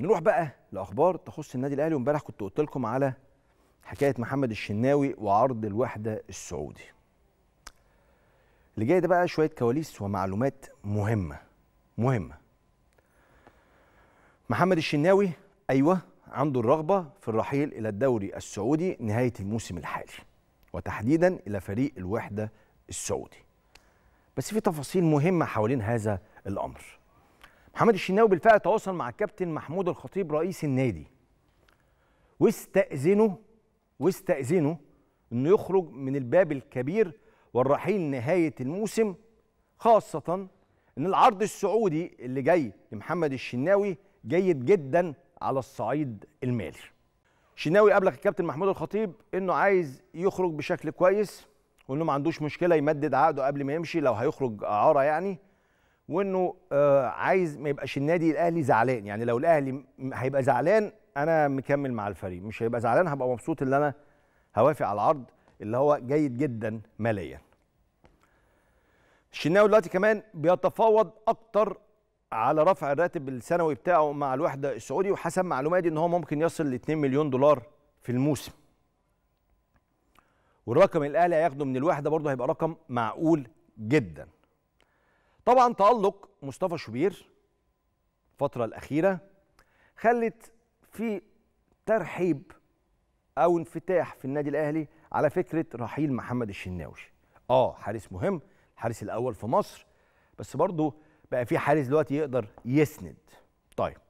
نروح بقى لاخبار تخص النادي الاهلي وامبارح كنت قلت لكم على حكايه محمد الشناوي وعرض الوحده السعودي اللي جاي ده بقى شويه كواليس ومعلومات مهمه مهمه محمد الشناوي ايوه عنده الرغبه في الرحيل الى الدوري السعودي نهايه الموسم الحالي وتحديدا الى فريق الوحده السعودي بس في تفاصيل مهمه حوالين هذا الامر محمد الشناوي بالفعل تواصل مع الكابتن محمود الخطيب رئيس النادي واستأذنه واستأذنه انه يخرج من الباب الكبير والرحيل نهاية الموسم خاصة ان العرض السعودي اللي جاي لمحمد الشناوي جيد جدا على الصعيد المالي الشناوي ابلغ الكابتن محمود الخطيب انه عايز يخرج بشكل كويس وانه ما عندوش مشكله يمدد عقده قبل ما يمشي لو هيخرج اعاره يعني وانه آه، عايز ما يبقاش النادي الاهلي زعلان يعني لو الاهلي هيبقى زعلان انا مكمل مع الفريق مش هيبقى زعلان هبقى مبسوط ان انا هوافق على العرض اللي هو جيد جدا ماليا الشناوي دلوقتي كمان بيتفاوض اكتر على رفع الراتب السنوي بتاعه مع الوحده السعودي وحسب معلوماتي ان هو ممكن يصل ل 2 مليون دولار في الموسم والرقم الاهلي هياخده من الوحده برضه هيبقى رقم معقول جدا طبعا تألق مصطفى شوبير الفترة الأخيرة خلت في ترحيب أو انفتاح في النادي الأهلي على فكرة رحيل محمد الشناوي آه حارس مهم الحارس الأول في مصر بس برضه بقى في حارس دلوقتي يقدر يسند طيب